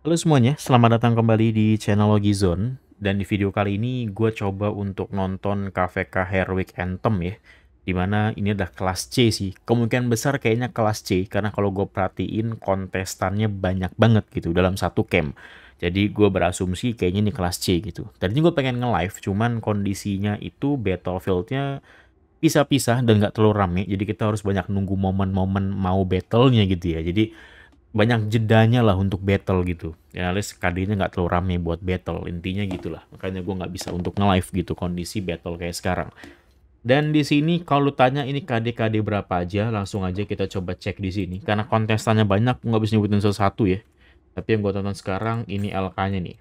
Halo semuanya, selamat datang kembali di channel Logizone. Dan di video kali ini gue coba untuk nonton KVK Heroic Anthem ya. Dimana ini adalah kelas C sih. Kemungkinan besar kayaknya kelas C. Karena kalau gue perhatiin kontestannya banyak banget gitu dalam satu camp. Jadi gue berasumsi kayaknya ini kelas C gitu. Tadinya gue pengen nge-live cuman kondisinya itu battlefieldnya pisah-pisah dan gak terlalu rame. Jadi kita harus banyak nunggu momen-momen mau battlenya gitu ya. Jadi banyak jedanya lah untuk battle gitu ya alias kadinya nggak terlalu rame buat battle intinya gitulah makanya gue nggak bisa untuk nge-live gitu kondisi battle kayak sekarang dan di sini kalau tanya ini KD KD berapa aja langsung aja kita coba cek di sini karena kontestannya banyak gue nggak bisa nyebutin satu-satu ya tapi yang gue tonton sekarang ini LK-nya nih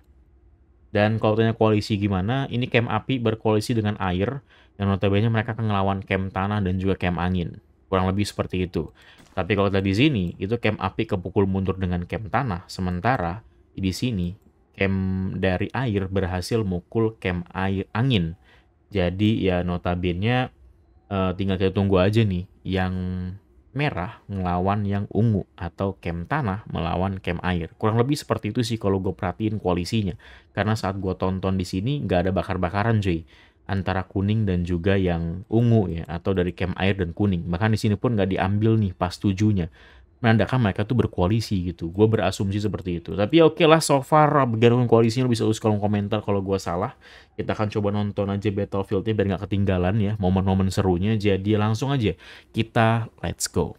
dan kalau tanya koalisi gimana ini camp api berkoalisi dengan air yang notabene mereka akan ngelawan camp tanah dan juga camp angin kurang lebih seperti itu. Tapi kalau tadi di sini, itu camp api kepukul mundur dengan camp tanah, sementara di sini camp dari air berhasil mukul camp air angin. Jadi ya notabene uh, tinggal kita tunggu aja nih yang merah melawan yang ungu atau kem tanah melawan kem air. Kurang lebih seperti itu sih kalau gue perhatiin koalisinya. Karena saat gue tonton di sini nggak ada bakar-bakaran cuy antara kuning dan juga yang ungu ya atau dari kem air dan kuning bahkan di sini pun nggak diambil nih pas tujuhnya menandakan mereka tuh berkoalisi gitu gue berasumsi seperti itu tapi ya oke lah so far koalisi uh, koalisinya bisa tulis kolom komentar kalau gue salah kita akan coba nonton aja Battlefieldnya biar nggak ketinggalan ya momen-momen serunya jadi langsung aja kita let's go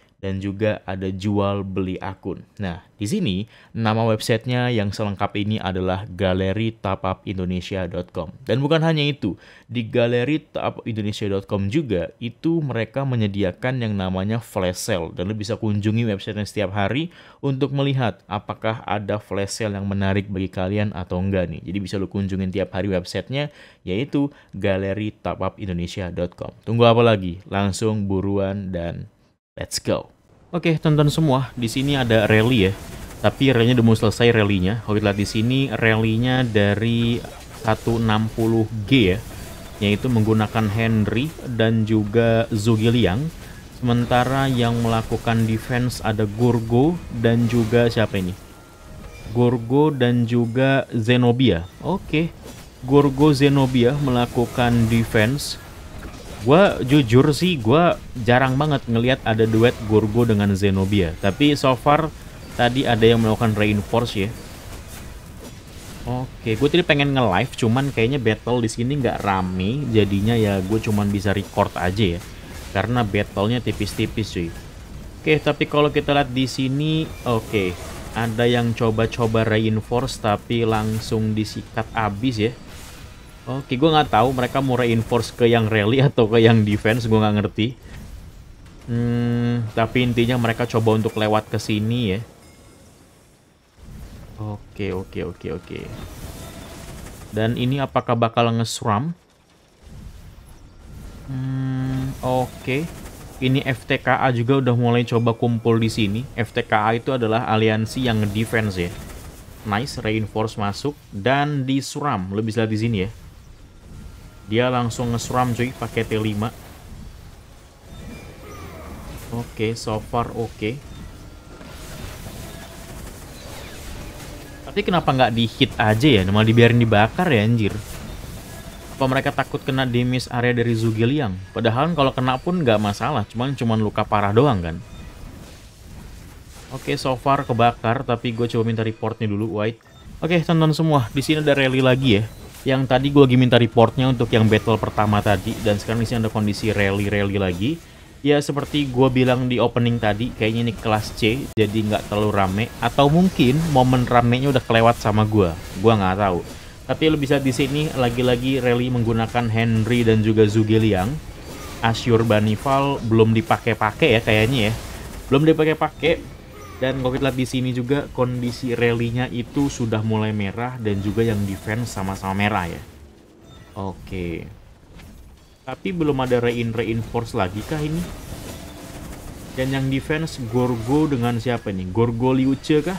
dan juga ada jual beli akun. Nah, di sini nama websitenya yang selengkap ini adalah galeri tapapindonesia.com. Dan bukan hanya itu, di galeri tapapindonesia.com juga itu mereka menyediakan yang namanya flash sale dan lu bisa kunjungi websitenya setiap hari untuk melihat apakah ada flash sale yang menarik bagi kalian atau enggak nih. Jadi bisa lu kunjungin tiap hari websitenya yaitu galeri tapapindonesia.com. Tunggu apa lagi? Langsung buruan dan Let's go. Oke, okay, tonton semua, di sini ada rally ya. Tapi rally-nya udah mau selesai rally-nya. Kalau kita lihat di sini rally-nya dari 160G ya, yaitu menggunakan Henry dan juga Zugiliang. Sementara yang melakukan defense ada Gorgo dan juga siapa ini? Gorgo dan juga Zenobia. Oke. Okay. Gorgo Zenobia melakukan defense gue jujur sih gue jarang banget ngelihat ada duet Gorgo dengan Zenobia tapi so far tadi ada yang melakukan reinforce ya Oke, gue tadi pengen nge-live, cuman kayaknya battle di sini nggak rame, jadinya ya gue cuman bisa record aja ya, karena battlenya tipis-tipis sih. Oke, tapi kalau kita lihat di sini, oke, ada yang coba-coba reinforce tapi langsung disikat abis ya. Oke, gue nggak tahu mereka mau reinforce ke yang rally atau ke yang defense, gue nggak ngerti. Hmm, tapi intinya mereka coba untuk lewat ke sini ya. Oke, oke, oke, oke. Dan ini apakah bakal ngesram? Hmm, oke. Ini FTKA juga udah mulai coba kumpul di sini. FTKA itu adalah aliansi yang defense ya. Nice, reinforce masuk dan disuram. Lebih bisa di sini ya. Dia langsung ngesram cuy pakai T5. Oke, okay, so far oke. Okay. Tapi kenapa nggak dihit aja ya? Nama dibiarin dibakar ya anjir. Apa mereka takut kena damage area dari Zugiliang? Padahal kalau kena pun nggak masalah, cuman cuman luka parah doang kan. Oke, okay, so far kebakar, tapi gue coba minta reportnya dulu, White. Oke, okay, tonton semua. Di sini ada rally lagi ya yang tadi gue lagi minta reportnya untuk yang battle pertama tadi dan sekarang ini ada kondisi rally-rally lagi ya seperti gue bilang di opening tadi kayaknya ini kelas C jadi nggak terlalu rame atau mungkin momen ramenya udah kelewat sama gue gue nggak tahu tapi lo bisa di sini lagi-lagi rally menggunakan Henry dan juga Zugeliang Asyur Banival belum dipakai-pakai ya kayaknya ya belum dipakai-pakai dan kalau kita lihat di sini juga kondisi rally-nya itu sudah mulai merah dan juga yang defense sama-sama merah ya. Oke. Tapi belum ada rein reinforce lagi kah ini? Dan yang defense Gorgo dengan siapa nih? Gorgo Liuce kah?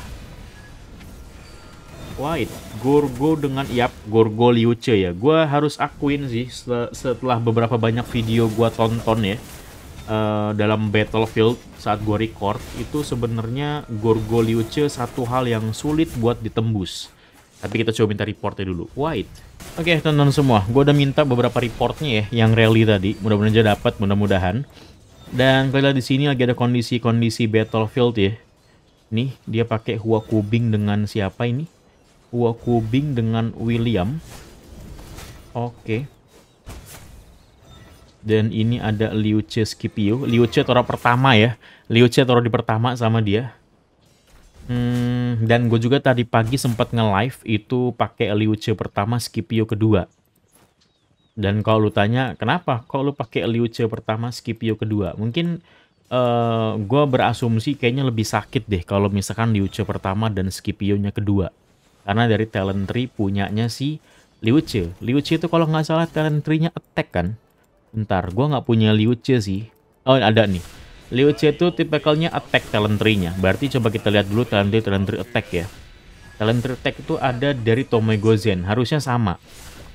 White, Gorgo dengan yap Gorgo Liuce ya. Gua harus akuin sih setelah beberapa banyak video gua tonton ya uh, dalam Battlefield saat gue record itu sebenarnya Gorgoliuce satu hal yang sulit buat ditembus. Tapi kita coba minta reportnya dulu. White. Oke, okay, teman-teman semua, gue udah minta beberapa reportnya ya yang rally tadi. Mudah-mudahan aja dapat, mudah-mudahan. Dan kalau di sini lagi ada kondisi-kondisi Battlefield ya. Nih, dia pakai Hua Kubing dengan siapa ini? Hua Kubing dengan William. Oke. Okay. Dan ini ada Liu Che Scipio. Liu Che toro pertama ya. Liu Che toro di pertama sama dia. Hmm, dan gue juga tadi pagi sempat nge-live itu pakai Liu Che pertama, Scipio kedua. Dan kalau lu tanya, kenapa kok lu pakai Liu Che pertama, Scipio kedua? Mungkin uh, eh, gue berasumsi kayaknya lebih sakit deh kalau misalkan Liu Che pertama dan Scipio-nya kedua. Karena dari talent tree punyanya si Liu Che Liu Che itu kalau nggak salah talent tree-nya attack kan? Bentar, gue nggak punya Liu Che sih. Oh, ada nih. Liu Che itu tipikalnya attack talent tree-nya. Berarti coba kita lihat dulu talent tree, talent tree attack ya. Talent tree attack itu ada dari Tomoe Gozen. Harusnya sama.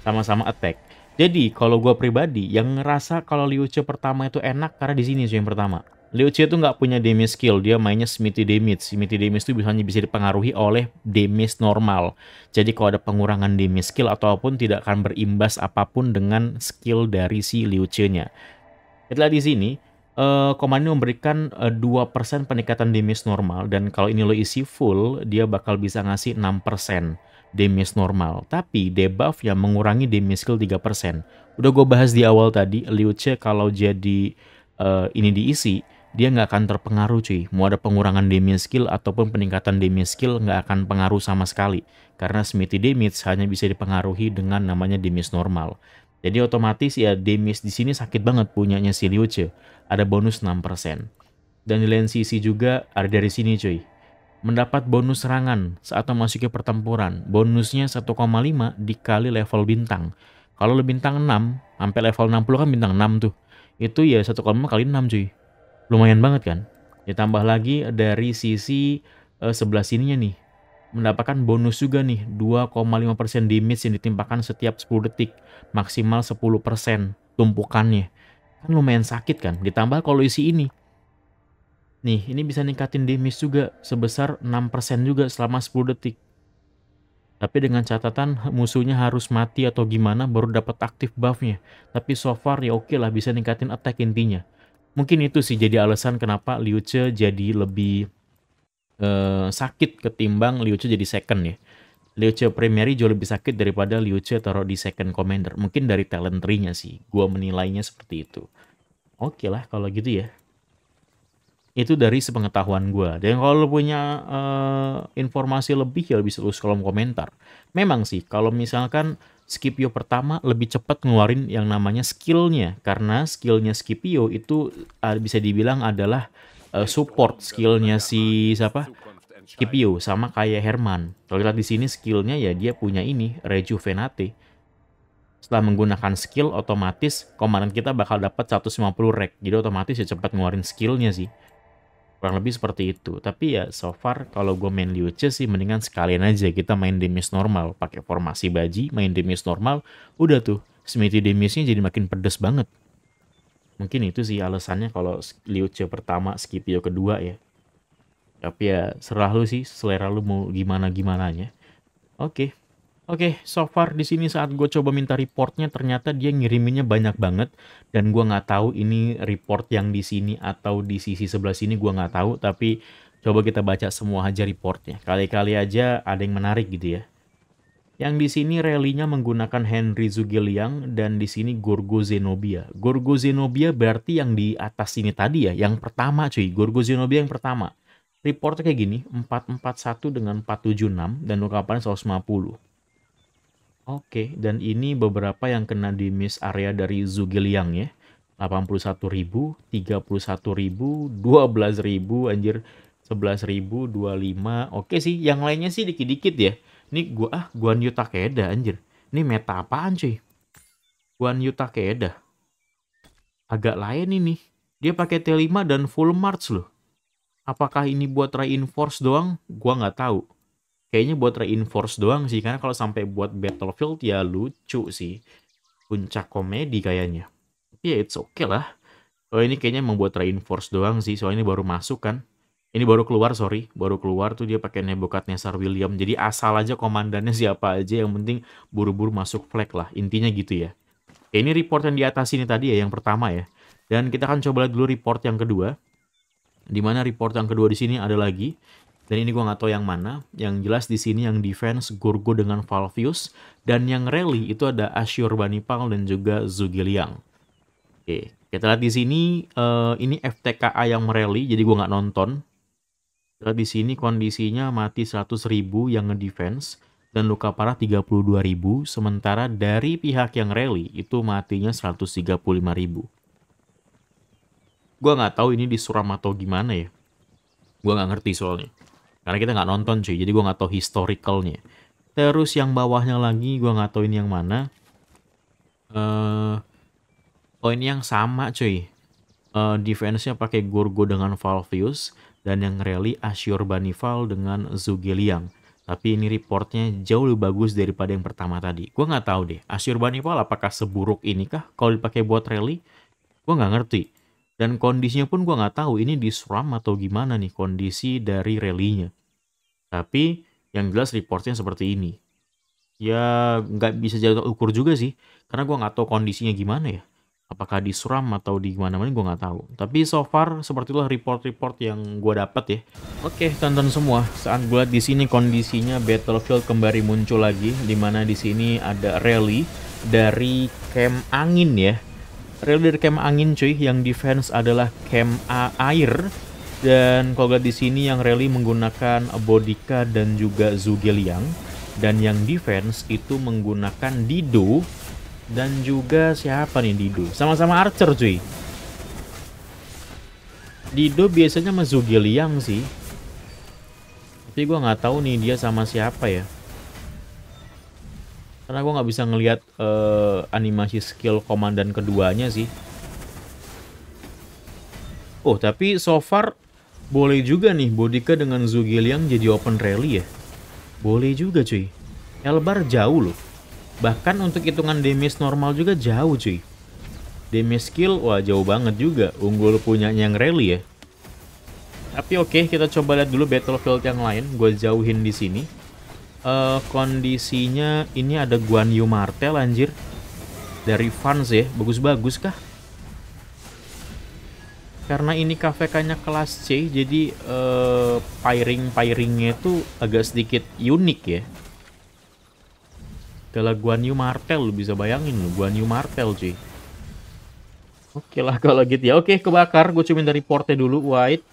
Sama-sama attack. Jadi kalau gue pribadi yang ngerasa kalau Liu Che pertama itu enak karena di sini sih yang pertama. Liu Che itu nggak punya damage skill, dia mainnya smithy damage. Smithy damage itu biasanya bisa dipengaruhi oleh damage normal. Jadi kalau ada pengurangan damage skill ataupun tidak akan berimbas apapun dengan skill dari si Liu Che-nya. Itulah di sini, uh, eh, komando memberikan uh, eh, 2% peningkatan damage normal dan kalau ini lo isi full, dia bakal bisa ngasih 6% damage normal, tapi debuff yang mengurangi damage skill 3%. Udah gue bahas di awal tadi, Liu Che kalau jadi uh, ini diisi, dia nggak akan terpengaruh cuy. Mau ada pengurangan damage skill ataupun peningkatan damage skill nggak akan pengaruh sama sekali. Karena smithy damage hanya bisa dipengaruhi dengan namanya damage normal. Jadi otomatis ya damage di sini sakit banget punyanya si Liu Che. Ada bonus 6%. Dan di lain sisi juga ada dari sini cuy mendapat bonus serangan saat memasuki pertempuran. Bonusnya 1,5 dikali level bintang. Kalau lu bintang 6, sampai level 60 kan bintang 6 tuh. Itu ya 1,5 kali 6 cuy. Lumayan banget kan? Ditambah lagi dari sisi uh, sebelah sininya nih. Mendapatkan bonus juga nih, 2,5% damage yang ditimpakan setiap 10 detik. Maksimal 10% tumpukannya. Kan lumayan sakit kan? Ditambah kalau isi ini, Nih, ini bisa ningkatin damage juga sebesar 6% juga selama 10 detik. Tapi dengan catatan musuhnya harus mati atau gimana baru dapat aktif buffnya. Tapi so far ya oke okay lah bisa ningkatin attack intinya. Mungkin itu sih jadi alasan kenapa Liu Che jadi lebih uh, sakit ketimbang Liu Che jadi second ya. Liu Che primary jauh lebih sakit daripada Liu Che taruh di second commander. Mungkin dari talent tree-nya sih. Gua menilainya seperti itu. Oke okay lah kalau gitu ya itu dari sepengetahuan gue. Dan kalau lo punya uh, informasi lebih ya bisa tulis kolom komentar. Memang sih kalau misalkan Scipio pertama lebih cepat ngeluarin yang namanya skillnya karena skillnya Scipio itu bisa dibilang adalah uh, support skillnya si siapa Scipio sama kayak Herman. Kalau lihat di sini skillnya ya dia punya ini Rejuvenate. Setelah menggunakan skill otomatis komandan kita bakal dapat 150 rek. Jadi otomatis ya cepat ngeluarin skillnya sih kurang lebih seperti itu tapi ya so far kalau gue main Liuce sih mendingan sekalian aja kita main demis normal pakai formasi baji main demis normal udah tuh Smithy demisnya jadi makin pedes banget mungkin itu sih alasannya kalau Liuce pertama Scipio kedua ya tapi ya serah lu sih selera lu mau gimana gimana nya oke okay. Oke, okay, so far di sini saat gue coba minta reportnya ternyata dia ngiriminnya banyak banget dan gue nggak tahu ini report yang di sini atau di sisi sebelah sini gue nggak tahu tapi coba kita baca semua aja reportnya. Kali-kali aja ada yang menarik gitu ya. Yang di sini rally menggunakan Henry Zugeliang dan di sini Gorgo Zenobia. Gorgo Zenobia berarti yang di atas sini tadi ya, yang pertama cuy, Gorgo Zenobia yang pertama. Reportnya kayak gini, 441 dengan 476 dan ukapan 150. Oke, dan ini beberapa yang kena di miss area dari Liang ya. 81.000, 31.000, 12.000, anjir 11.000, 25. Oke sih, yang lainnya sih dikit-dikit ya. Ini gua ah Guan Yu Takeda anjir. Ini meta apaan cuy? Guan Yu Takeda. Agak lain ini. Dia pakai T5 dan full march loh. Apakah ini buat reinforce doang? Gua nggak tahu kayaknya buat reinforce doang sih karena kalau sampai buat Battlefield ya lucu sih puncak komedi kayaknya tapi ya it's okay lah oh ini kayaknya membuat reinforce doang sih soalnya ini baru masuk kan ini baru keluar sorry baru keluar tuh dia pakai Nesar William jadi asal aja komandannya siapa aja yang penting buru-buru masuk flag lah intinya gitu ya ini report yang di atas ini tadi ya yang pertama ya dan kita akan coba lihat dulu report yang kedua di mana report yang kedua di sini ada lagi dan ini gue nggak tahu yang mana. Yang jelas di sini yang defense Gorgo dengan Valvius dan yang rally itu ada Ashur Banipal dan juga Zugiliang. Oke, kita lihat di sini uh, ini FTKA yang merally jadi gue nggak nonton. Kita lihat di sini kondisinya mati ribu yang defense dan luka parah 32.000 sementara dari pihak yang rally itu matinya 135.000. Gue nggak tahu ini disuram atau gimana ya. Gue nggak ngerti soalnya. Karena kita nggak nonton cuy, jadi gue nggak tahu historicalnya. Terus yang bawahnya lagi gue nggak tahu ini yang mana. Uh, oh ini yang sama cuy. Uh, defense-nya pakai Gorgo dengan Valvius dan yang rally Ashur Banival dengan Zugeliang. Tapi ini reportnya jauh lebih bagus daripada yang pertama tadi. Gue nggak tahu deh, Ashur Banival apakah seburuk ini kah kalau dipakai buat rally? Gue nggak ngerti. Dan kondisinya pun gue nggak tahu ini di SRAM atau gimana nih kondisi dari rally-nya. Tapi yang jelas reportnya seperti ini. Ya nggak bisa jadi ukur juga sih, karena gue nggak tahu kondisinya gimana ya. Apakah di SRAM atau di mana-mana gue nggak tahu. Tapi so far seperti itulah report-report yang gue dapat ya. Oke tonton semua, saat gue di sini kondisinya Battlefield kembali muncul lagi, dimana di sini ada rally dari camp angin ya Real dari camp angin cuy, yang defense adalah camp air. Dan kalau lihat di sini yang rally menggunakan Bodika dan juga Zugeliang. Dan yang defense itu menggunakan Dido dan juga siapa nih Dido? Sama-sama archer cuy. Dido biasanya sama Zugeliang sih. Tapi gue nggak tahu nih dia sama siapa ya karena gue nggak bisa ngelihat uh, animasi skill komandan keduanya sih oh tapi so far boleh juga nih Bodika dengan yang jadi open rally ya boleh juga cuy Elbar jauh loh bahkan untuk hitungan damage normal juga jauh cuy damage skill wah jauh banget juga unggul punya yang rally ya tapi oke okay, kita coba lihat dulu battlefield yang lain gue jauhin di sini uh, kondisinya ini ada Guan Yu Martel anjir. Dari fans ya, bagus-bagus kah? Karena ini cafe kayaknya kelas C, jadi uh, eh, piring-piringnya itu agak sedikit unik ya. Adalah Guan Yu Martel, lu bisa bayangin lu, Guan Yu Martel cuy. Oke okay lah kalau gitu ya. Oke, okay, kebakar. Gue cumin dari porte dulu, white.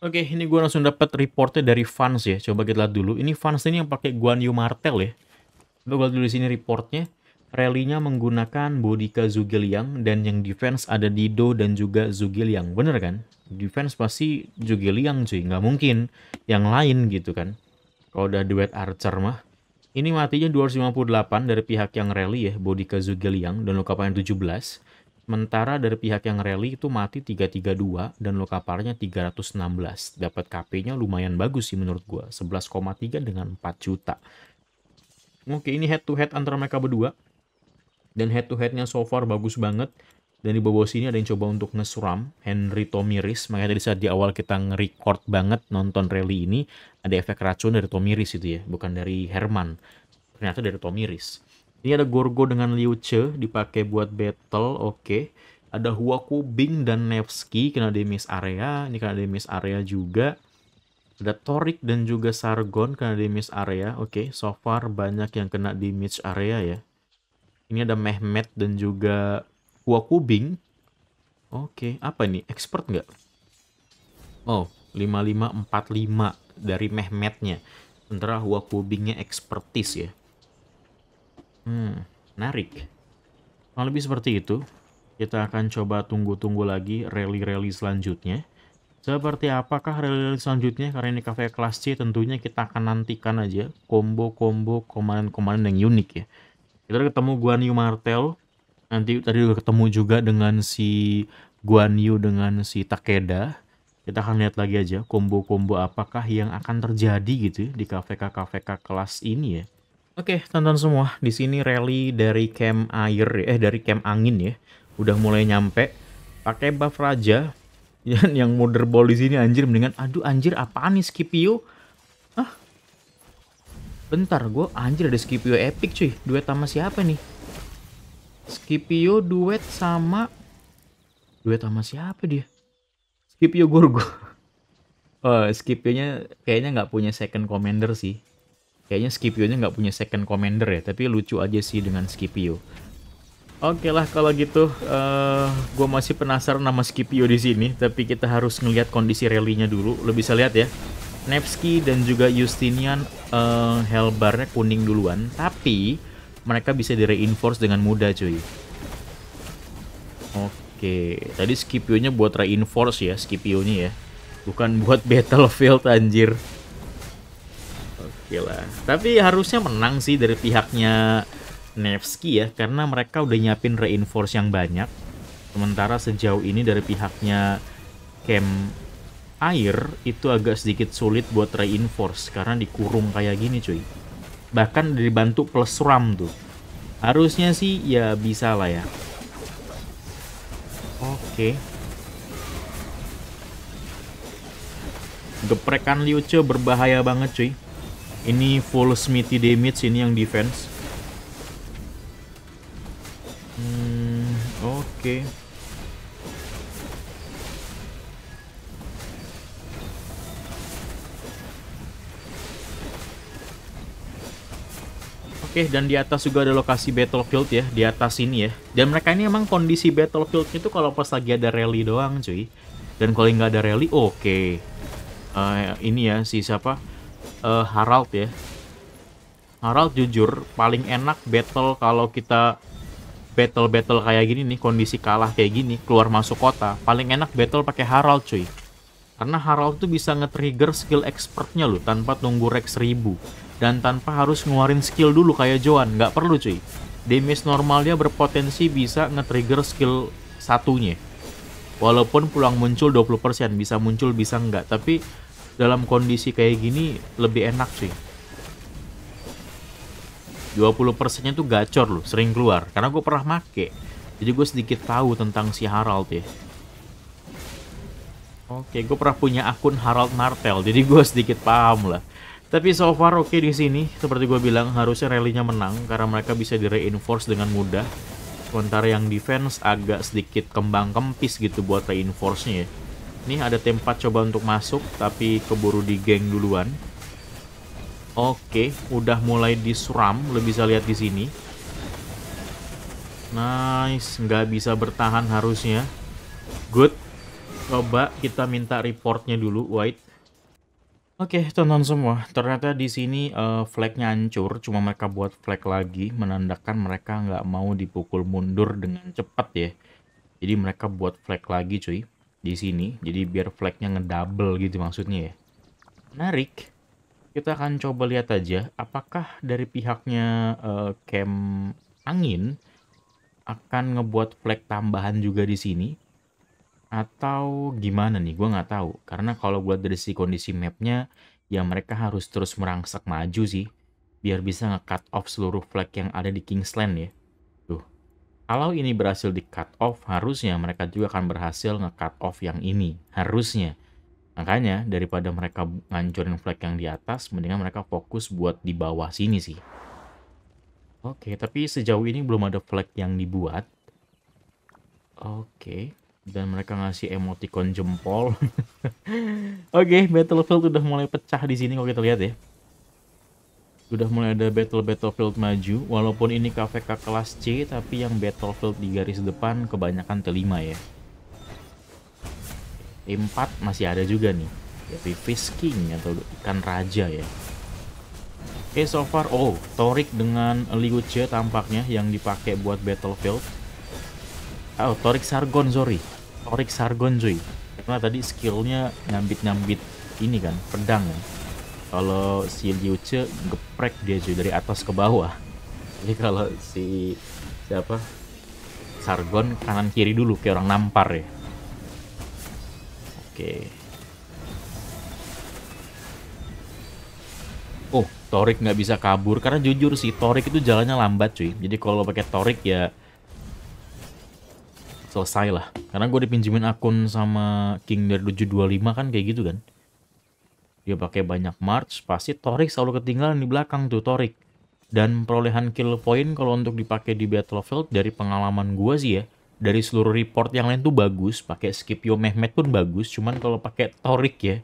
Oke, ini gue langsung dapat reportnya dari fans ya. Coba kita lihat dulu. Ini fans ini yang pakai Guan Yu Martel ya. Coba gue lihat dulu di sini reportnya. Rally-nya menggunakan Bodika Zugiliang dan yang defense ada Dido dan juga Zugiliang. Bener kan? Defense pasti Zugiliang cuy. Nggak mungkin yang lain gitu kan. Kalau udah duet Archer mah. Ini matinya 258 dari pihak yang rally ya. Bodika Zugiliang dan luka panjang 17. Sementara dari pihak yang rally itu mati 332 dan luka parahnya 316. Dapat KP-nya lumayan bagus sih menurut gue. 11,3 dengan 4 juta. Oke ini head to head antara mereka berdua. Dan head to headnya so far bagus banget. Dan di bawah sini ada yang coba untuk ngesuram Henry Tomiris. Makanya tadi saat di awal kita nge-record banget nonton rally ini. Ada efek racun dari Tomiris itu ya. Bukan dari Herman. Ternyata dari Tomiris. Ini ada Gorgo dengan Liu Che dipakai buat battle, oke. Okay. Ada Hua Kubing dan Nevsky kena damage area, ini kena damage area juga. Ada Torik dan juga Sargon kena damage area, oke. Okay. So far banyak yang kena damage area ya. Ini ada Mehmet dan juga Hua Kubing. Oke, okay. apa ini? Expert nggak? Oh, 5545 dari Mehmetnya. Sementara Hua Kubingnya expertise ya. Hmm, menarik. Kurang lebih seperti itu. Kita akan coba tunggu-tunggu lagi rally-rally selanjutnya. Seperti apakah rally rally selanjutnya? Karena ini cafe kelas C tentunya kita akan nantikan aja combo-combo komandan-komandan yang unik ya. Kita udah ketemu Guan Yu Martel. Nanti tadi udah ketemu juga dengan si Guan Yu dengan si Takeda. Kita akan lihat lagi aja combo-combo apakah yang akan terjadi gitu ya di KVK-KVK kelas ini ya. Oke, tonton semua. Di sini rally dari camp air eh dari camp angin ya. Udah mulai nyampe. Pakai buff raja. Yang yang murderball di sini anjir mendingan aduh anjir apaan nih Scipio? Ah. Bentar, gue anjir ada Scipio epic cuy. Duet sama siapa nih? Scipio duet sama duet sama siapa dia? Scipio Gorgo. Oh, skipio nya kayaknya nggak punya second commander sih Kayaknya Scipio-nya nggak punya second commander ya, tapi lucu aja sih dengan Scipio. Oke okay lah kalau gitu, uh, eh, gue masih penasaran nama Scipio di sini, tapi kita harus ngelihat kondisi rally-nya dulu. Lo bisa lihat ya, Nevsky dan juga Justinian uh, Helbarnya kuning duluan, tapi mereka bisa direinforce dengan mudah cuy. Oke, okay. tadi Scipio-nya buat reinforce ya, Scipio-nya ya. Bukan buat battlefield anjir lah. Tapi harusnya menang sih dari pihaknya Nevsky ya, karena mereka udah nyiapin reinforce yang banyak. Sementara sejauh ini dari pihaknya camp air itu agak sedikit sulit buat reinforce karena dikurung kayak gini cuy. Bahkan dibantu plus ram tuh. Harusnya sih ya bisa lah ya. Oke. Geprekan Liuce berbahaya banget cuy. Ini full smithy damage, ini yang defense. Hmm, oke. Okay. Oke, okay, dan di atas juga ada lokasi battlefield ya, di atas ini ya. Dan mereka ini emang kondisi battlefield itu kalau pas lagi ada rally doang cuy. Dan kalau nggak ada rally, oke. Okay. Uh, eh, ini ya, si siapa? uh, Harald ya. Harald jujur paling enak battle kalau kita battle-battle kayak gini nih, kondisi kalah kayak gini, keluar masuk kota, paling enak battle pakai Harald cuy. Karena Harald tuh bisa nge-trigger skill expertnya loh tanpa tunggu Rex 1000 dan tanpa harus ngeluarin skill dulu kayak Joan, nggak perlu cuy. Damage normalnya berpotensi bisa nge-trigger skill satunya. Walaupun pulang muncul 20% bisa muncul bisa enggak, tapi dalam kondisi kayak gini lebih enak sih. 20 persennya tuh gacor loh, sering keluar. Karena gue pernah make. Jadi gue sedikit tahu tentang si Harald ya. Oke, gue pernah punya akun Harald Martel, jadi gue sedikit paham lah. Tapi so far oke okay di sini, seperti gue bilang harusnya rally-nya menang karena mereka bisa di reinforce dengan mudah. Sementara yang defense agak sedikit kembang kempis gitu buat reinforce-nya ya. Nih ada tempat coba untuk masuk, tapi keburu di geng duluan. Oke, udah mulai disuram, lebih bisa lihat di sini. Nice, nggak bisa bertahan harusnya. Good. Coba kita minta reportnya dulu, White. Oke, tonton semua. Ternyata di sini uh, flagnya hancur, cuma mereka buat flag lagi, menandakan mereka nggak mau dipukul mundur dengan cepat ya. Jadi mereka buat flag lagi, cuy di sini. Jadi biar flagnya ngedouble gitu maksudnya ya. Menarik. Kita akan coba lihat aja apakah dari pihaknya uh, eh, camp angin akan ngebuat flag tambahan juga di sini atau gimana nih gue nggak tahu karena kalau gue dari si kondisi mapnya ya mereka harus terus merangsak maju sih biar bisa ngecut off seluruh flag yang ada di Kingsland ya kalau ini berhasil di cut off, harusnya mereka juga akan berhasil nge-cut off yang ini. Harusnya. Makanya daripada mereka ngancurin flag yang di atas, mendingan mereka fokus buat di bawah sini sih. Oke, okay, tapi sejauh ini belum ada flag yang dibuat. Oke, okay. dan mereka ngasih emoticon jempol. Oke, okay, Battlefield udah mulai pecah di sini kalau kita lihat ya sudah mulai ada battle battlefield maju walaupun ini KVK kelas C tapi yang battlefield di garis depan kebanyakan T5 ya e T4 masih ada juga nih tapi Fish King atau ikan raja ya oke eh, so far oh Torik dengan Liu Che tampaknya yang dipakai buat battlefield oh Torik Sargon sorry Torik Sargon cuy karena tadi skillnya nyambit-nyambit ini kan pedang ya kalau si Liu Che geprek dia cuy dari atas ke bawah Jadi kalau si siapa Sargon kanan kiri dulu kayak orang nampar ya oke oh Torik nggak bisa kabur karena jujur sih Torik itu jalannya lambat cuy jadi kalau pakai Torik ya selesai lah karena gue dipinjemin akun sama King dari 725 kan kayak gitu kan dia pakai banyak March, pasti Torik selalu ketinggalan di belakang tuh Torik. Dan perolehan kill point kalau untuk dipakai di Battlefield dari pengalaman gua sih ya, dari seluruh report yang lain tuh bagus, pakai Scipio Mehmet pun bagus, cuman kalau pakai Torik ya,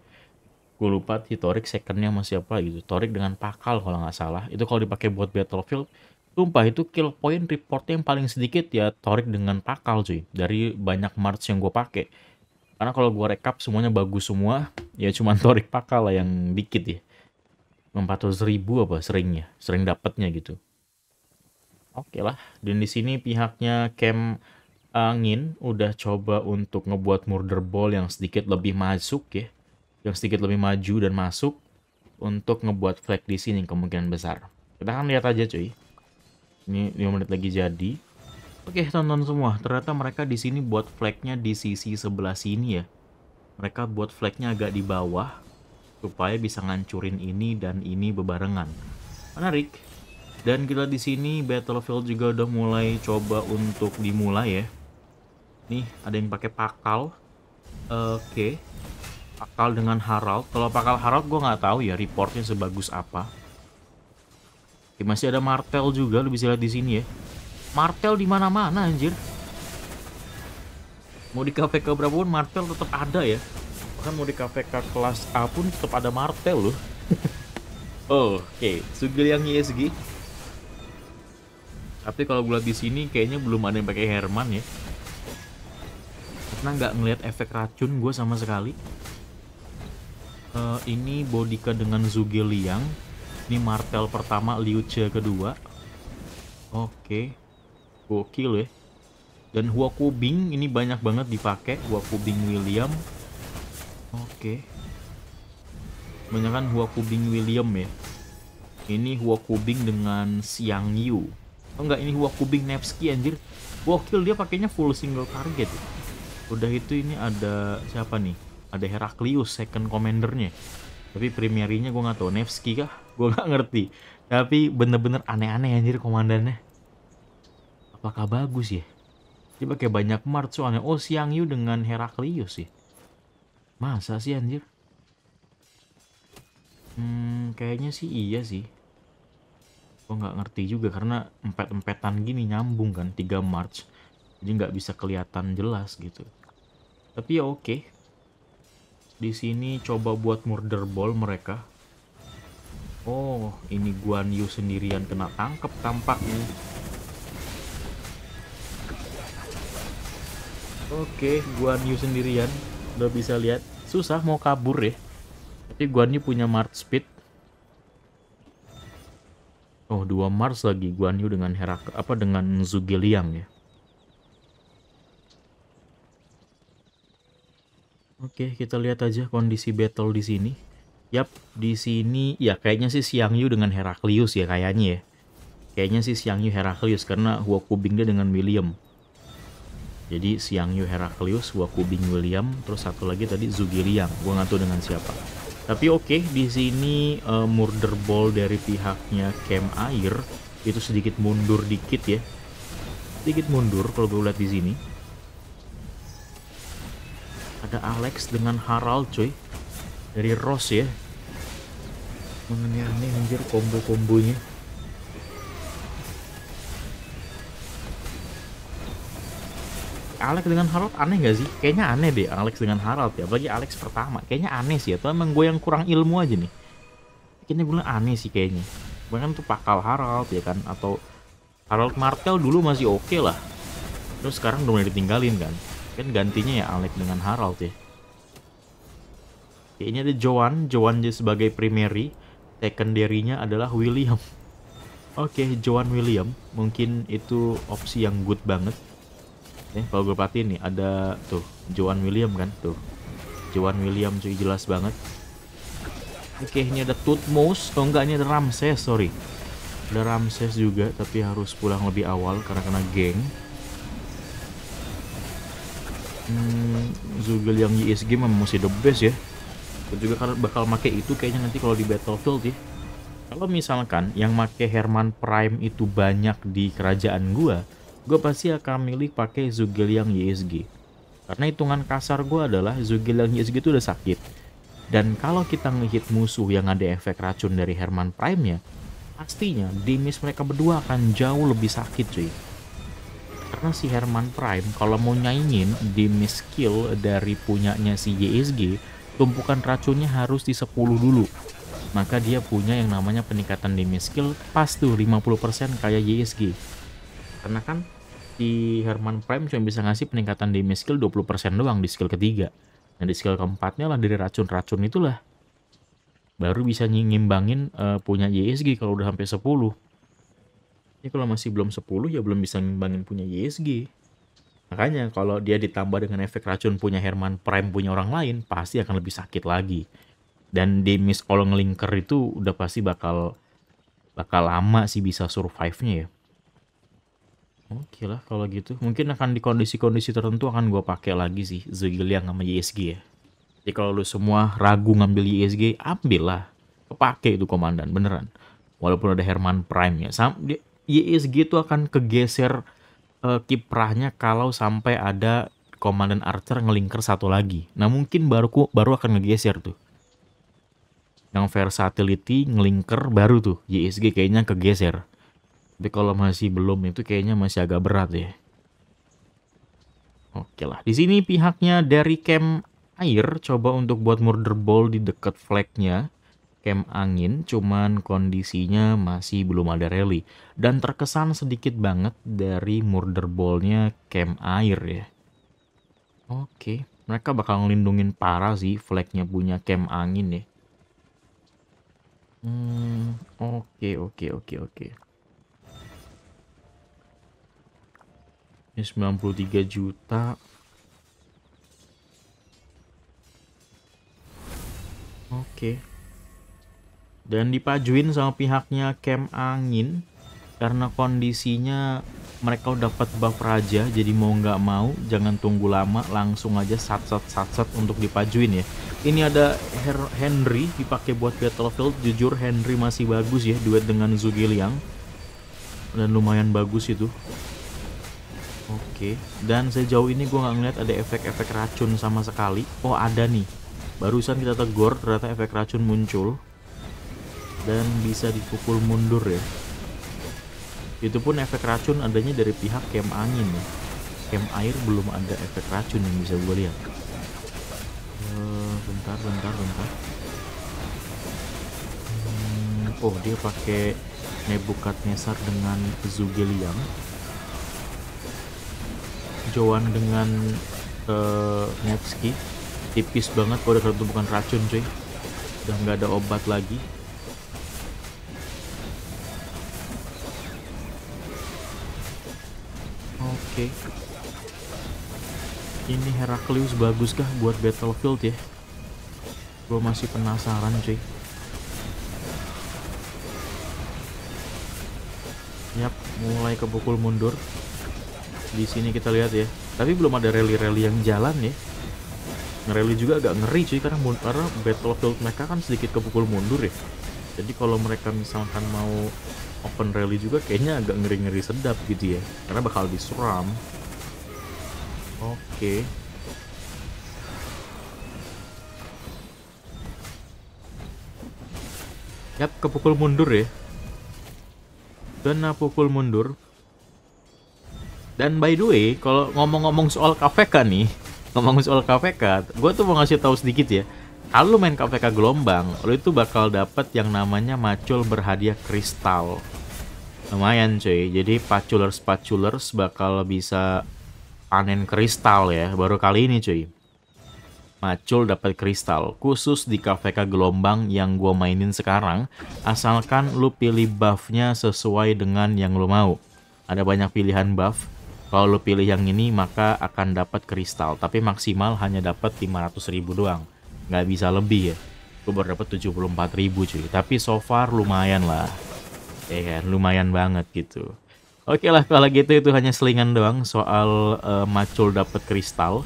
gue lupa si Torik secondnya masih apa gitu, Torik dengan Pakal kalau nggak salah, itu kalau dipakai buat Battlefield, sumpah itu kill point reportnya yang paling sedikit ya Torik dengan Pakal cuy, dari banyak March yang gue pakai karena kalau gue rekap semuanya bagus semua ya cuma Torik pakal lah yang dikit ya 400 ribu apa seringnya sering dapatnya gitu oke okay lah dan di sini pihaknya camp Angin udah coba untuk ngebuat murder ball yang sedikit lebih masuk ya yang sedikit lebih maju dan masuk untuk ngebuat flag di sini kemungkinan besar kita akan lihat aja cuy ini 5 menit lagi jadi Oke, tonton semua. Ternyata mereka di sini buat flagnya di sisi sebelah sini ya. Mereka buat flagnya agak di bawah supaya bisa ngancurin ini dan ini bebarengan. Menarik. Dan kita di sini Battlefield juga udah mulai coba untuk dimulai ya. Nih, ada yang pakai pakal. Oke. Okay. Pakal dengan Harald. Kalau pakal Harald gue nggak tahu ya reportnya sebagus apa. Oke, masih ada martel juga, lu bisa lihat di sini ya. Martel di mana-mana anjir. Mau di kafe berapa pun martel tetap ada ya. Bahkan mau di kafe kelas A pun tetap ada martel loh. oh, oke, okay. Sugil yang YSG. E Tapi kalau gue di sini kayaknya belum ada yang pakai Herman ya. Karena nggak ngelihat efek racun gue sama sekali. Uh, ini Bodika dengan Zugeliang. Ini Martel pertama, Liuce kedua. Oke. Okay. Gokil ya. Dan hua kubing ini banyak banget dipakai. Hua kubing William. Oke. Okay. hua kubing William ya. Ini hua kubing dengan Xiang Yu. Oh enggak, ini hua kubing Nevsky anjir. Gokil dia pakainya full single target. Udah itu ini ada siapa nih? Ada Heraklius second commandernya. Tapi primernya gue nggak tau Nevsky kah? Gue nggak ngerti. Tapi bener-bener aneh-aneh anjir komandannya apakah bagus ya? Dia pakai banyak mart soalnya. Oh, Siang Yu dengan Heraklius sih. Ya? Masa sih anjir? Hmm, kayaknya sih iya sih. Gue nggak ngerti juga karena empet-empetan gini nyambung kan 3 March. Jadi nggak bisa kelihatan jelas gitu. Tapi ya oke. Di sini coba buat murder ball mereka. Oh, ini Guan Yu sendirian kena tangkep tampaknya. Oke, Guan Yu sendirian. Udah bisa lihat. Susah mau kabur ya. Tapi Guan Yu punya Mars Speed. Oh, dua Mars lagi Guan Yu dengan Herak apa dengan Zugiliang ya. Oke, kita lihat aja kondisi battle di sini. Yap, di sini ya kayaknya sih Siang Yu dengan Heraklius ya kayaknya ya. Kayaknya sih Siang Yu Heraklius karena Kubing dia dengan William. Jadi siang New Heraklius, Wakubing William, terus satu lagi tadi Zugiriang. Gue nggak tahu dengan siapa. Tapi oke, okay, di sini uh, murder ball dari pihaknya Camp Air itu sedikit mundur dikit ya. Sedikit mundur kalau gue lihat di sini. Ada Alex dengan Harald cuy Dari Ross ya. Mengenai aneh anjir kombo-kombonya. Alex dengan Harold aneh gak sih? Kayaknya aneh deh Alex dengan Harold ya. Apalagi Alex pertama. Kayaknya aneh sih. ya. Atau emang gue yang kurang ilmu aja nih. Kayaknya gue bilang aneh sih kayaknya. Bahkan tuh Pakal Harold ya kan. Atau Harold Martel dulu masih oke okay lah. Terus sekarang udah ditinggalin kan. Kan gantinya ya Alex dengan Harold ya. Kayaknya ada Joan. Joan dia sebagai primary. Secondary-nya adalah William. oke, okay, Joan William. Mungkin itu opsi yang good banget nih kalau gue pati nih ada tuh Joan William kan tuh Joan William cuy jelas banget oke ini ada Tutmos oh enggak ini ada Ramses sorry ada Ramses juga tapi harus pulang lebih awal karena kena geng hmm, Zugel yang YSG e memang masih the best ya dan juga karena bakal make itu kayaknya nanti kalau di Battlefield ya kalau misalkan yang make Herman Prime itu banyak di kerajaan gua gue pasti akan milih pakai yang YSG. Karena hitungan kasar gue adalah yang YSG itu udah sakit. Dan kalau kita ngehit musuh yang ada efek racun dari Herman Prime-nya, pastinya damage mereka berdua akan jauh lebih sakit cuy. Karena si Herman Prime kalau mau nyaingin damage skill dari punyanya si YSG, tumpukan racunnya harus di 10 dulu. Maka dia punya yang namanya peningkatan damage skill pas tuh 50% kayak YSG. Karena kan si Herman Prime cuma bisa ngasih peningkatan damage skill 20% doang di skill ketiga. Nah di skill keempatnya lah dari racun-racun itulah. Baru bisa nyimbangin uh, punya YSG kalau udah sampai 10. Ini kalau masih belum 10 ya belum bisa ngimbangin punya YSG. Makanya kalau dia ditambah dengan efek racun punya Herman Prime punya orang lain pasti akan lebih sakit lagi. Dan damage kalau ngelinker itu udah pasti bakal bakal lama sih bisa survive-nya ya Oke lah kalau gitu. Mungkin akan di kondisi-kondisi tertentu akan gue pakai lagi sih Zegeliang sama YSG e ya. Jadi kalau lu semua ragu ngambil YSG, e ambil lah. Kepake itu komandan, beneran. Walaupun ada Herman Prime-nya. YSG e itu akan kegeser uh, kiprahnya kalau sampai ada komandan Archer ngelingker satu lagi. Nah mungkin baru ku baru akan ngegeser tuh. Yang versatility ngelingker baru tuh. YSG kayaknya kegeser tapi kalau masih belum itu kayaknya masih agak berat ya. Oke lah, di sini pihaknya dari camp air coba untuk buat murder ball di dekat flagnya camp angin, cuman kondisinya masih belum ada rally. Dan terkesan sedikit banget dari murder ballnya camp air ya. Oke, mereka bakal ngelindungin parah sih flagnya punya camp angin ya. Hmm, oke, oke, oke, oke. Ini 93 juta. Oke. Dan dipajuin sama pihaknya Camp Angin karena kondisinya mereka udah dapat buff raja jadi mau nggak mau jangan tunggu lama langsung aja sat sat sat sat untuk dipajuin ya ini ada Her Henry dipakai buat battlefield jujur Henry masih bagus ya duet dengan Zugiliang dan lumayan bagus itu Oke, dan sejauh ini gue nggak ngeliat ada efek-efek racun sama sekali. Oh ada nih, barusan kita tegur ternyata efek racun muncul dan bisa dipukul mundur ya. Itu pun efek racun adanya dari pihak kem angin ya. Kem air belum ada efek racun yang bisa gue lihat. Uh, bentar, bentar, bentar. Hmm, oh dia pakai Nebukadnezar dengan Zugeliang hijauan dengan uh, eh, Nevsky tipis banget kode udah bukan racun cuy udah nggak ada obat lagi Oke. Okay. Ini Heraklius bagus kah buat Battlefield ya? Gue masih penasaran cuy. Yap, mulai kebukul mundur di sini kita lihat ya. Tapi belum ada rally-rally yang jalan ya. Ngerally juga agak ngeri cuy karena, karena Battlefield mereka kan sedikit kepukul mundur ya. Jadi kalau mereka misalkan mau open rally juga kayaknya agak ngeri-ngeri sedap gitu ya. Karena bakal diseram. Oke. Okay. Yap, kepukul mundur ya. Kena pukul mundur, dan by the way, kalau ngomong-ngomong soal KVK nih, ngomong soal KVK, gue tuh mau ngasih tahu sedikit ya. Kalau lu main KVK gelombang, lo itu bakal dapat yang namanya macul berhadiah kristal. Lumayan cuy, jadi paculers-paculers bakal bisa panen kristal ya, baru kali ini cuy. Macul dapat kristal, khusus di KVK gelombang yang gue mainin sekarang, asalkan lo pilih buffnya sesuai dengan yang lo mau. Ada banyak pilihan buff, kalau lo pilih yang ini maka akan dapat kristal, tapi maksimal hanya dapat 500 ribu doang. Nggak bisa lebih ya. Gue baru dapat 74 ribu cuy, tapi so far lumayan lah. Ya kan, lumayan banget gitu. Oke lah kalau gitu itu hanya selingan doang soal uh, macul dapat kristal.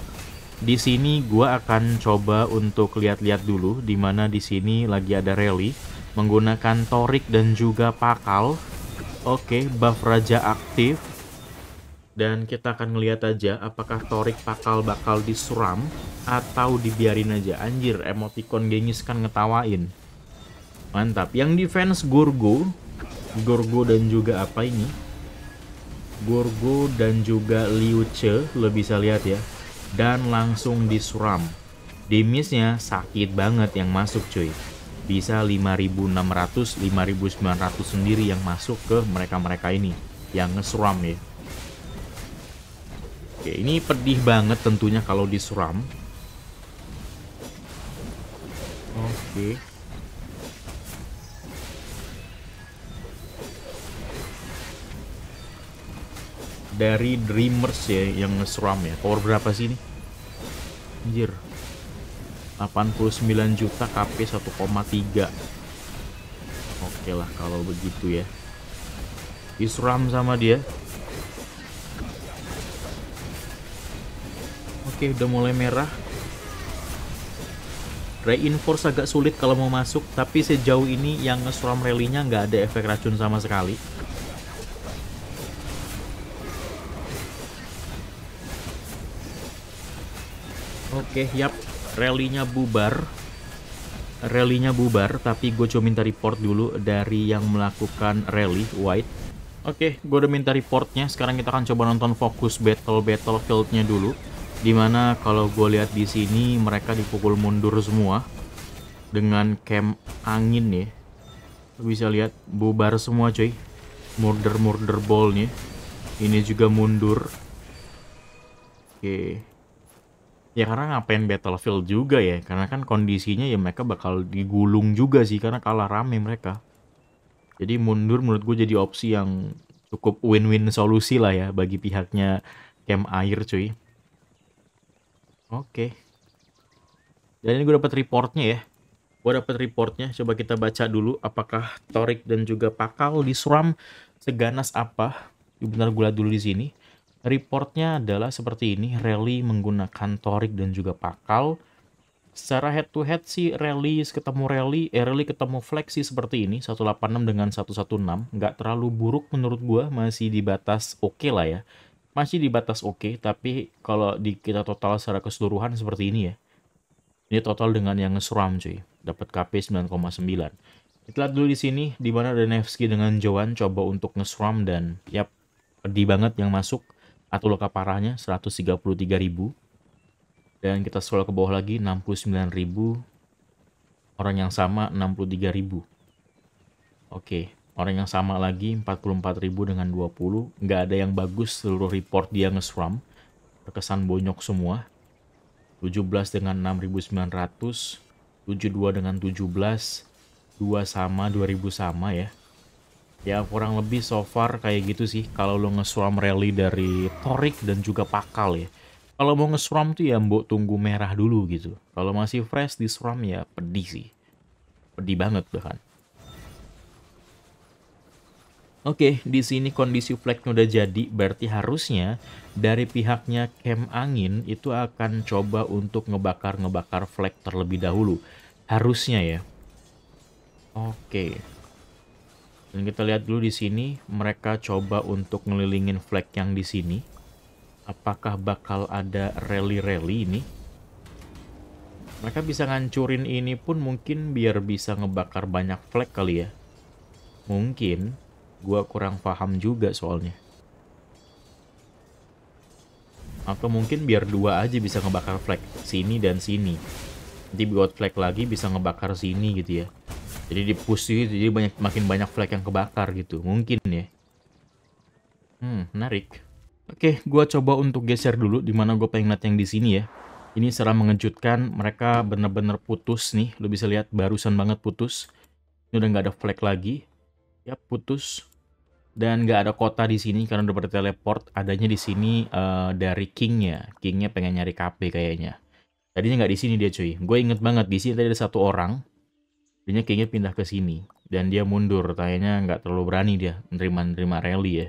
Di sini gua akan coba untuk lihat-lihat dulu di mana di sini lagi ada rally menggunakan torik dan juga pakal. Oke, buff raja aktif dan kita akan ngelihat aja apakah Torik bakal bakal disuram atau dibiarin aja. Anjir, emoticon gengis kan ngetawain. Mantap. Yang defense Gorgo, Gorgo dan juga apa ini? Gorgo dan juga Liu Che, lo bisa lihat ya. Dan langsung disuram. damage sakit banget yang masuk cuy. Bisa 5600, 5900 sendiri yang masuk ke mereka-mereka ini. Yang ngesuram ya. Oke, ini pedih banget tentunya kalau disuram. Oke. Dari Dreamers ya yang ngesuram ya. Power berapa sih ini? Anjir. 89 juta KP 1,3. Oke lah kalau begitu ya. Disuram sama dia. Oke, udah mulai merah. Reinforce agak sulit kalau mau masuk, tapi sejauh ini yang Storm Rally-nya nggak ada efek racun sama sekali. Oke, yap. Rally-nya bubar. Rally-nya bubar, tapi gue cuma minta report dulu dari yang melakukan rally, White. Oke, gue udah minta reportnya. Sekarang kita akan coba nonton fokus battle battle nya dulu dimana kalau gue lihat di sini mereka dipukul mundur semua dengan kem angin ya Lo bisa lihat bubar semua cuy. murder murder ball nih. ini juga mundur oke ya karena ngapain battlefield juga ya karena kan kondisinya ya mereka bakal digulung juga sih karena kalah rame mereka jadi mundur menurut gue jadi opsi yang cukup win-win solusi lah ya bagi pihaknya camp air cuy Oke. Okay. Dan ini gue dapat reportnya ya. Gue dapat reportnya. Coba kita baca dulu apakah Torik dan juga Pakal disuram seganas apa. Benar gue liat dulu di sini. Reportnya adalah seperti ini. Rally menggunakan Torik dan juga Pakal. Secara head to head sih rally ketemu rally, eh, rally ketemu flexi seperti ini 186 dengan 116 nggak terlalu buruk menurut gue. masih di batas oke okay lah ya masih di batas oke, okay, tapi kalau di kita total secara keseluruhan seperti ini ya. Ini total dengan yang ngesuram cuy, dapat KP 9,9. Kita lihat dulu di sini di mana ada Nevsky dengan Joan coba untuk ngesuram dan ya pedih banget yang masuk atau luka parahnya 133.000 dan kita scroll ke bawah lagi 69.000 orang yang sama 63.000 oke orang yang sama lagi 44.000 dengan 20 nggak ada yang bagus seluruh report dia nge-swarm terkesan bonyok semua 17 dengan 6900 72 dengan 17 2 sama 2000 sama ya ya kurang lebih so far kayak gitu sih kalau lo nge-swarm rally dari Torik dan juga Pakal ya kalau mau nge-swarm tuh ya mbok tunggu merah dulu gitu kalau masih fresh di swam ya pedih sih pedih banget bahkan Oke, di sini kondisi flagnya udah jadi, berarti harusnya dari pihaknya kem angin itu akan coba untuk ngebakar-ngebakar flag terlebih dahulu. Harusnya ya. Oke. Dan kita lihat dulu di sini, mereka coba untuk ngelilingin flag yang di sini. Apakah bakal ada rally-rally ini? Mereka bisa ngancurin ini pun mungkin biar bisa ngebakar banyak flag kali ya. Mungkin. Gua kurang paham juga soalnya. Atau mungkin biar dua aja bisa ngebakar flag. Sini dan sini. Nanti buat flag lagi bisa ngebakar sini gitu ya. Jadi di push gitu, jadi banyak, makin banyak flag yang kebakar gitu. Mungkin ya. Hmm, menarik. Oke, gua coba untuk geser dulu dimana gue pengen lihat yang di sini ya. Ini secara mengejutkan, mereka bener-bener putus nih. Lo bisa lihat barusan banget putus. Ini udah nggak ada flag lagi. Ya, putus dan nggak ada kota di sini karena udah pada teleport adanya di sini uh, dari kingnya kingnya pengen nyari KP kayaknya tadinya nggak di sini dia cuy gue inget banget di sini tadi ada satu orang tadinya kingnya pindah ke sini dan dia mundur kayaknya nggak terlalu berani dia menerima nerima rally ya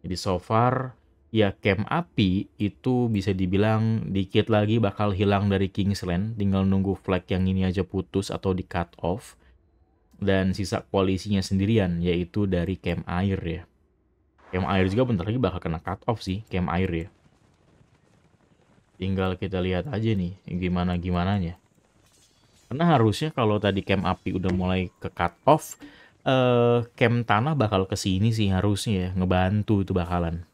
jadi so far ya camp api itu bisa dibilang dikit lagi bakal hilang dari Kingsland tinggal nunggu flag yang ini aja putus atau di cut off dan sisa koalisinya sendirian yaitu dari Kem Air ya. Kem Air juga bentar lagi bakal kena cut off sih Kem Air ya. Tinggal kita lihat aja nih gimana gimananya. Karena harusnya kalau tadi Kem Api udah mulai ke cut off, eh, Camp Tanah bakal kesini sih harusnya ya ngebantu itu bakalan.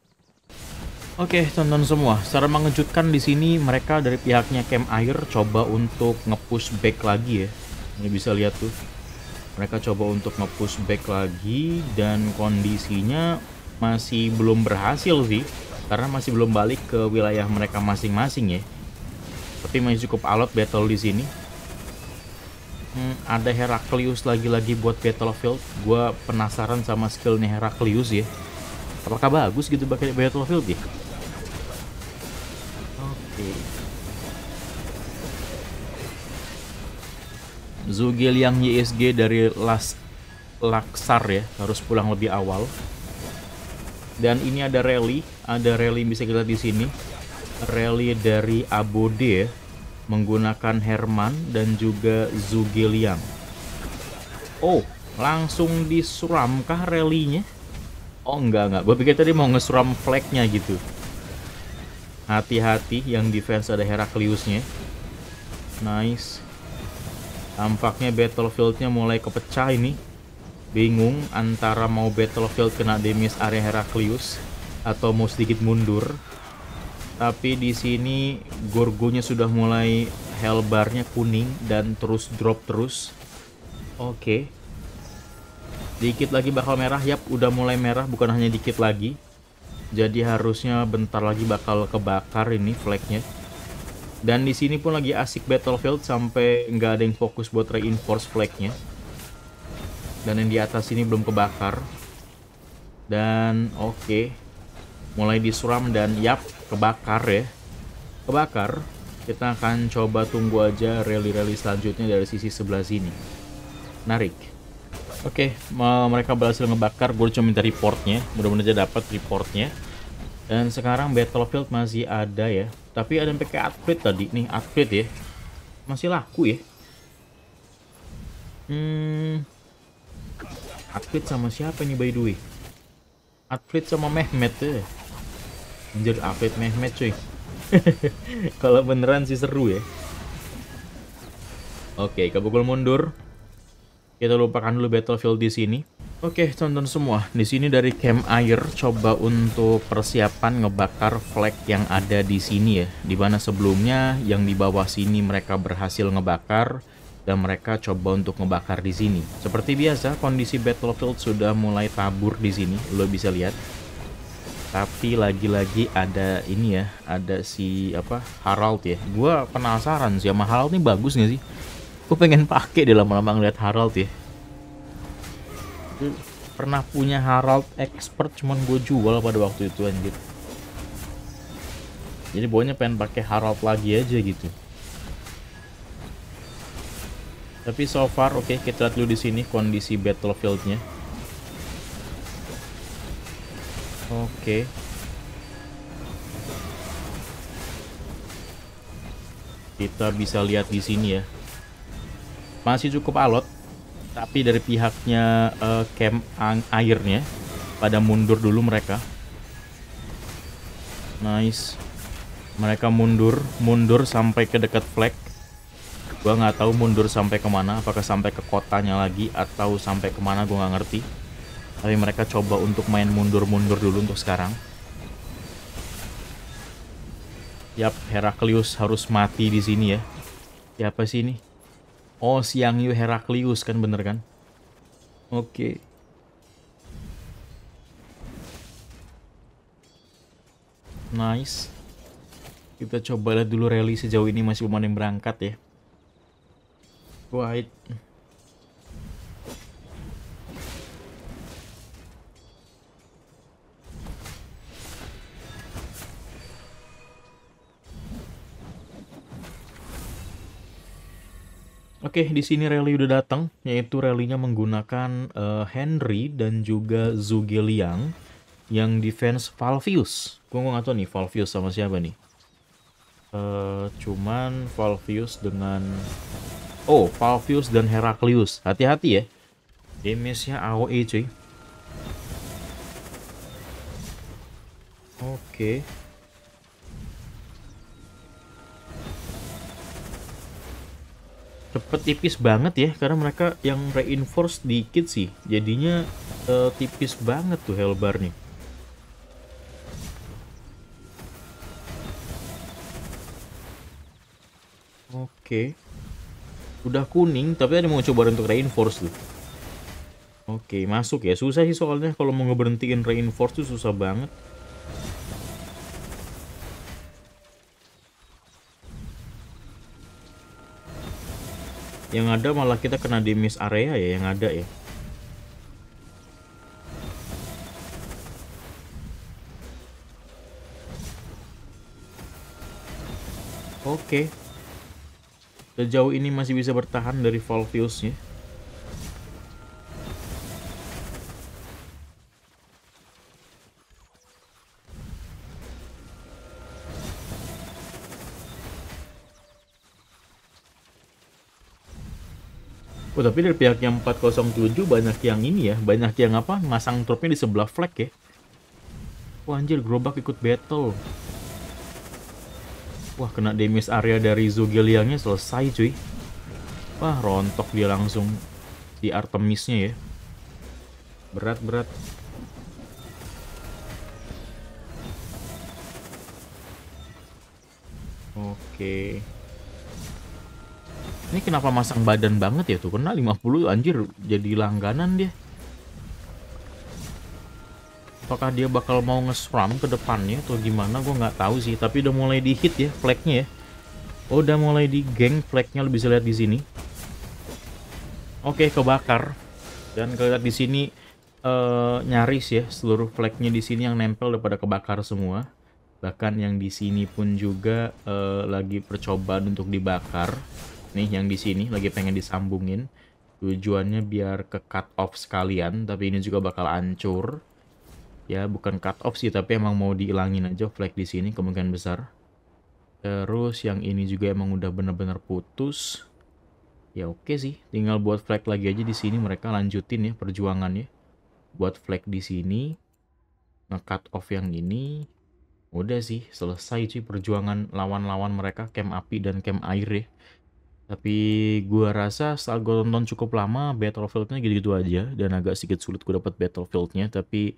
Oke, tonton semua. Secara mengejutkan di sini mereka dari pihaknya Kem Air coba untuk ngepush back lagi ya. Ini bisa lihat tuh mereka coba untuk nge-push back lagi dan kondisinya masih belum berhasil sih karena masih belum balik ke wilayah mereka masing-masing ya tapi masih cukup alot battle di sini hmm, ada Heraklius lagi-lagi buat Battlefield gue penasaran sama skillnya Heraklius ya apakah bagus gitu pakai Battlefield ya Zugil yang YSG dari Las Laksar ya harus pulang lebih awal. Dan ini ada rally, ada rally bisa kita lihat di sini. Rally dari Abode ya, menggunakan Herman dan juga yang. Oh, langsung disuram rallynya? Oh enggak enggak, gue pikir tadi mau ngesuram flagnya gitu. Hati-hati yang defense ada Herakliusnya. Nice. Tampaknya battlefieldnya mulai kepecah ini. Bingung antara mau battlefield kena damage area Heraklius atau mau sedikit mundur. Tapi di sini Gorgonya sudah mulai hellbarnya kuning dan terus drop terus. Oke. Okay. Dikit lagi bakal merah, yap udah mulai merah bukan hanya dikit lagi. Jadi harusnya bentar lagi bakal kebakar ini flagnya. Dan di sini pun lagi asik battlefield sampai nggak ada yang fokus buat reinforce flagnya. Dan yang di atas ini belum kebakar. Dan oke. Okay. Mulai disuram dan yap kebakar ya. Kebakar. Kita akan coba tunggu aja rally-rally selanjutnya dari sisi sebelah sini. Narik. Oke, okay, mereka berhasil ngebakar. Gue cuma minta reportnya. Mudah-mudahan aja dapat reportnya. Dan sekarang Battlefield masih ada ya tapi ada yang pakai upgrade tadi nih upgrade ya masih laku ya hmm upgrade sama siapa nih by the way upgrade sama Mehmet ya anjir upgrade Mehmet cuy kalau beneran sih seru ya oke kebukul mundur kita lupakan dulu battlefield di sini Oke, tonton semua. Di sini dari camp air coba untuk persiapan ngebakar flag yang ada di sini ya. Di mana sebelumnya yang di bawah sini mereka berhasil ngebakar dan mereka coba untuk ngebakar di sini. Seperti biasa, kondisi battlefield sudah mulai tabur di sini. Lo bisa lihat. Tapi lagi-lagi ada ini ya, ada si apa Harald ya. Gua penasaran sih sama Harald ini bagus nggak sih? Gue pengen pakai dalam lama-lama ngeliat Harald ya itu pernah punya Harald Expert cuman gue jual pada waktu itu anjir jadi bawahnya pengen pakai Harald lagi aja gitu tapi so far oke okay, kita lihat dulu di sini kondisi battlefieldnya oke okay. kita bisa lihat di sini ya masih cukup alot tapi dari pihaknya uh, eh, camp airnya pada mundur dulu mereka nice mereka mundur mundur sampai ke dekat flag gua nggak tahu mundur sampai kemana apakah sampai ke kotanya lagi atau sampai kemana gua nggak ngerti tapi mereka coba untuk main mundur-mundur dulu untuk sekarang Yap, Heraklius harus mati di sini ya. Siapa sih ini? Oh, Siang Yu Heraklius kan bener kan? Oke. Okay. Nice. Kita coba lihat dulu rally sejauh ini masih belum ada yang berangkat ya. White. Oke, di sini rally udah datang, yaitu rallynya menggunakan uh, Henry dan juga Liang yang defense Valvius. Gue nggak tahu nih Valvius sama siapa nih. Uh, cuman Valvius dengan oh Valvius dan Heraklius. Hati-hati ya, damage-nya AOE cuy. Oke. Cepet tipis banget ya karena mereka yang reinforce dikit sih jadinya uh, tipis banget tuh hellbar nih oke okay. udah kuning tapi ada mau coba untuk reinforce tuh oke okay, masuk ya susah sih soalnya kalau mau ngeberhentiin reinforce tuh susah banget Yang ada malah kita kena di area ya yang ada ya. Oke. Okay. Sejauh ini masih bisa bertahan dari Volvius-nya. Oh, tapi dari pihak yang 407 banyak yang ini ya, banyak yang apa, masang trupnya di sebelah flag ya. Wah anjir, gerobak ikut battle. Wah, kena damage area dari Zogeliangnya selesai cuy. Wah, rontok dia langsung di Artemisnya ya. Berat-berat. Oke. Ini kenapa masang badan banget ya tuh? Kena 50 anjir jadi langganan dia. Apakah dia bakal mau ngesram ke depannya atau gimana? Gue nggak tahu sih. Tapi udah mulai di hit ya flagnya ya. Oh, udah mulai di gang flagnya lebih bisa lihat di sini. Oke, kebakar. Dan kelihatan di sini uh, nyaris ya seluruh flagnya di sini yang nempel udah kebakar semua. Bahkan yang di sini pun juga uh, lagi percobaan untuk dibakar nih yang di sini lagi pengen disambungin tujuannya biar ke cut off sekalian tapi ini juga bakal hancur ya bukan cut off sih tapi emang mau dihilangin aja flag di sini kemungkinan besar terus yang ini juga emang udah bener-bener putus ya oke okay sih tinggal buat flag lagi aja di sini mereka lanjutin ya perjuangannya buat flag di sini ngecut off yang ini udah sih selesai sih perjuangan lawan-lawan mereka camp api dan camp air ya tapi gua rasa setelah gua nonton cukup lama, Battlefieldnya gitu-gitu aja. Dan agak sedikit sulit gua dapet Battlefieldnya, tapi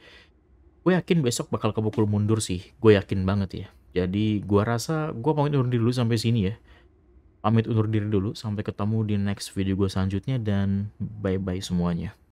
gue yakin besok bakal kepukul mundur sih. Gue yakin banget ya. Jadi gua rasa gua pamit undur diri dulu sampai sini ya. Pamit undur diri dulu sampai ketemu di next video gue selanjutnya dan bye-bye semuanya.